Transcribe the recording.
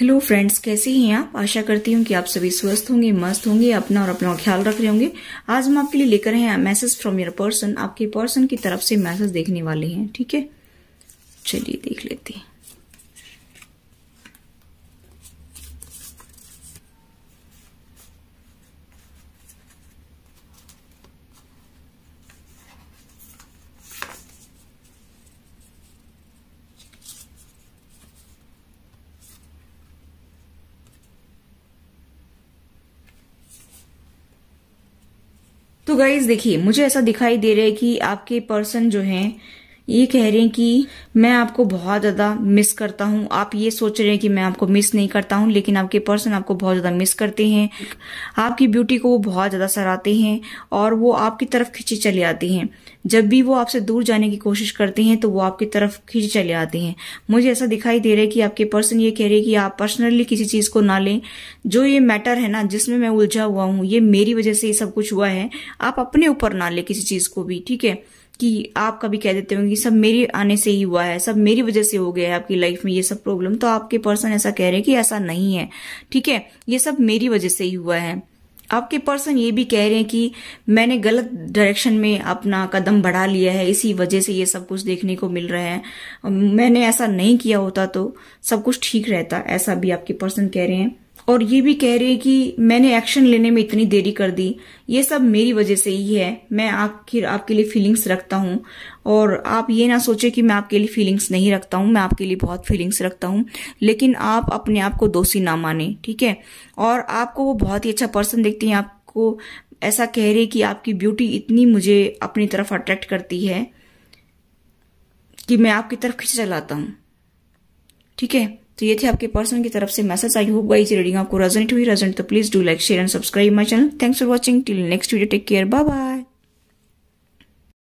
hello friends कैसे हैं आप आशा करती हूँ कि आप सभी स्वस्थ होंगे मस्त होंगे अपना और अपना ख्याल रख रहे होंगे आज हम आपके लिए लेकर हैं मैसेज फ्रॉम योर पर्सन आपके पर्सन की तरफ से मैसेज देखने वाले हैं ठीक है चलिए देख लेते हैं तो गाइज देखिए मुझे ऐसा दिखाई दे रहा है कि आपके पर्सन जो हैं ये कह रहे हैं कि मैं आपको बहुत ज़्यादा मिस करता हूँ आप ये सोच रहे हैं कि मैं आपको मिस नहीं करता हूँ लेकिन आपके पर्सन आपको बहुत ज़्यादा मिस करते हैं आपकी ब्यूटी को वो बहुत ज़्यादा सराहते हैं और वो आपकी तरफ खींचे चले आते हैं जब भी वो आपसे दूर जाने की कोशिश करते हैं तो वो आपकी तरफ खींचे चले आते हैं मुझे ऐसा दिखाई दे रहा है कि आपके पर्सन ये कह रहे हैं कि आप पर्सनली किसी चीज़ को ना लें जो ये मैटर है ना जिसमें मैं उलझा हुआ हूँ ये मेरी वजह से ये सब कुछ हुआ है आप अपने ऊपर ना लें किसी चीज़ को भी ठीक है कि आप कभी कह देते होंगे सब मेरे आने से ही हुआ है सब मेरी वजह से हो गया है आपकी लाइफ में ये सब प्रॉब्लम तो आपके पर्सन ऐसा कह रहे हैं कि ऐसा नहीं है ठीक है ये सब मेरी वजह से ही हुआ है आपके पर्सन ये भी कह रहे हैं कि मैंने गलत डायरेक्शन में अपना कदम बढ़ा लिया है इसी वजह से ये सब कुछ देखने को मिल रहा है मैंने ऐसा नहीं किया होता तो सब कुछ ठीक रहता ऐसा भी आपके पर्सन कह रहे हैं और ये भी कह रहे हैं कि मैंने एक्शन लेने में इतनी देरी कर दी ये सब मेरी वजह से ही है मैं आखिर आपके लिए फीलिंग्स रखता हूँ और आप ये ना सोचे कि मैं आपके लिए फीलिंग्स नहीं रखता हूँ मैं आपके लिए बहुत फीलिंग्स रखता हूँ लेकिन आप अपने आप को दोषी ना माने ठीक है और आपको वो बहुत ही अच्छा पर्सन देखते हैं आपको ऐसा कह रहे कि आपकी ब्यूटी इतनी मुझे अपनी तरफ अट्रैक्ट करती है कि मैं आपकी तरफ खिंच चलाता हूँ ठीक है तो ये थे आपके पर्सन की तरफ से मैसेज आई हो गई रीडिंग आपको रेजोनेट हुई रेजोनेट तो please do like share and subscribe my channel thanks for watching till next video take care bye bye